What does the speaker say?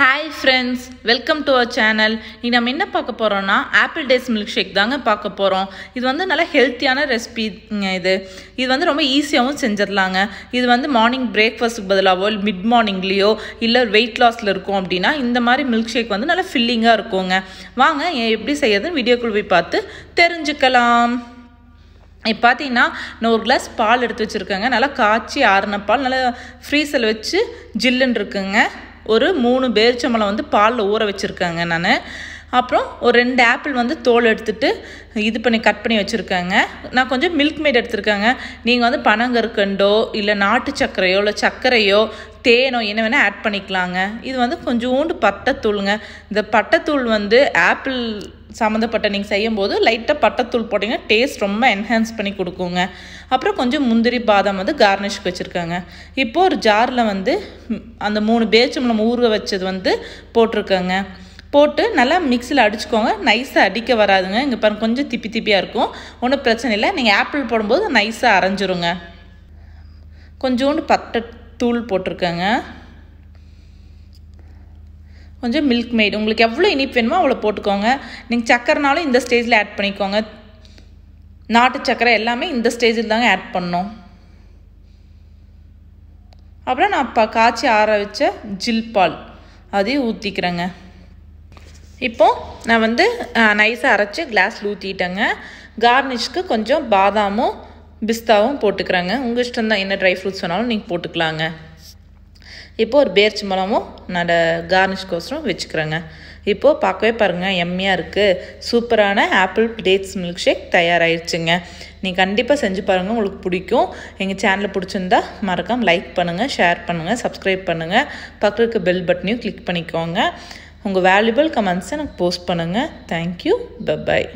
hi friends welcome to our channel இன்றைக்கி நம்ம என்ன பார்க்க போகிறோன்னா ஆப்பிள் டேஸ் மில்க் ஷேக் தாங்க பார்க்க போகிறோம் இது வந்து நல்லா ஹெல்த்தியான ரெசிபி இது இது வந்து ரொம்ப ஈஸியாகவும் செஞ்சிடலாங்க இது வந்து மார்னிங் பிரேக்ஃபாஸ்ட்டுக்கு பதிலாகவோ மிட் மார்னிங்லேயோ இல்லை வெயிட் லாஸில் இருக்கும் அப்படின்னா இந்த மாதிரி மில்க் ஷேக் வந்து நல்லா ஃபில்லிங்காக இருக்குங்க வாங்க எப்படி செய்யறதுன்னு வீடியோக்குள் போய் பார்த்து தெரிஞ்சுக்கலாம் இப்போ பார்த்தீங்கன்னா நான் ஒரு கிளாஸ் பால் எடுத்து வச்சுருக்கேங்க நல்லா காய்ச்சி ஆறுன பால் நல்லா ஃப்ரீசரில் வச்சு ஜில்லுன்னு இருக்குங்க ஒரு மூணு பேரிச்சம்பழம் வந்து பாலில் ஊற வச்சுருக்கேங்க நான் அப்புறம் ஒரு ரெண்டு ஆப்பிள் வந்து தோல் எடுத்துகிட்டு இது பண்ணி கட் பண்ணி வச்சுருக்கேங்க நான் கொஞ்சம் மில்க் மேட் எடுத்திருக்கேங்க நீங்கள் வந்து பனங்கற்கண்டோ இல்லை நாட்டு சர்க்கரையோ இல்லை சர்க்கரையோ தேனோ என்ன வேணால் ஆட் பண்ணிக்கலாங்க இது வந்து கொஞ்சோண்டு பட்டைத்தூளுங்க இந்த பட்டைத்தூள் வந்து ஆப்பிள் சம்மந்தப்பட்ட நீங்கள் செய்யும்போது லைட்டாக பட்டத்தூள் போட்டிங்கன்னா டேஸ்ட் ரொம்ப என்ஹான்ஸ் பண்ணி கொடுக்குங்க அப்புறம் கொஞ்சம் முந்திரி பாதாம் வந்து கார்னிஷ்க்கு வச்சுருக்காங்க இப்போது ஒரு ஜாரில் வந்து அந்த மூணு பேச்சு பேச்சம்பளம் ஊற வச்சது வந்து போட்டிருக்கோங்க போட்டு நல்லா மிக்சியில் அடிச்சுக்கோங்க நைஸாக அடிக்க வராதுங்க இங்கே பாருங்கள் கொஞ்சம் திப்பி திப்பியாக இருக்கும் ஒன்றும் பிரச்சனை இல்லை நீங்கள் ஆப்பிள் போடும்போது நைஸாக அரைஞ்சிருங்க கொஞ்சோண்டு பட்டை தூள் போட்டிருக்கேங்க கொஞ்சம் மில்க் மேட் உங்களுக்கு எவ்வளோ இனிப்பு வேணுமோ அவ்வளோ போட்டுக்கோங்க நீங்கள் சக்கரைனாலும் இந்த ஸ்டேஜில் ஆட் பண்ணிக்கோங்க நாட்டு சக்கரை எல்லாமே இந்த ஸ்டேஜில் தாங்க ஆட் பண்ணோம் அப்புறம் நான் இப்போ காய்ச்சி ஆற வச்ச ஜில் பால் அதையும் ஊற்றிக்கிறேங்க இப்போது நான் வந்து நைஸாக அரைச்சி கிளாஸில் ஊற்றிட்டேங்க கார்னிஷ்க்கு கொஞ்சம் பாதாமும் பிஸ்தாவும் போட்டுக்கிறேங்க உங்கள் இஷ்டம் தான் என்ன ட்ரை ஃப்ரூட்ஸ் வேணாலும் நீங்கள் போட்டுக்கலாங்க இப்போ ஒரு பேர்ச்சி மிளகும் நான் கார்னிஷ் கோசரம் வச்சுக்கிறேங்க இப்போது பார்க்கவே பாருங்கள் எம்மையாக இருக்குது சூப்பரான ஆப்பிள் டேட்ஸ் மில்க் ஷேக் தயாராகிடுச்சுங்க நீங்கள் கண்டிப்பாக செஞ்சு பாருங்கள் உங்களுக்கு பிடிக்கும் எங்கள் சேனலை பிடிச்சிருந்தா மறக்காமல் லைக் பண்ணுங்கள் ஷேர் பண்ணுங்கள் சப்ஸ்கிரைப் பண்ணுங்கள் பக்கத்தில் இருக்க பெல் பட்டனையும் கிளிக் பண்ணிக்கோங்க உங்கள் வேல்யூபிள் கமெண்ட்ஸை எனக்கு போஸ்ட் பண்ணுங்கள் தேங்க்யூ பபாய்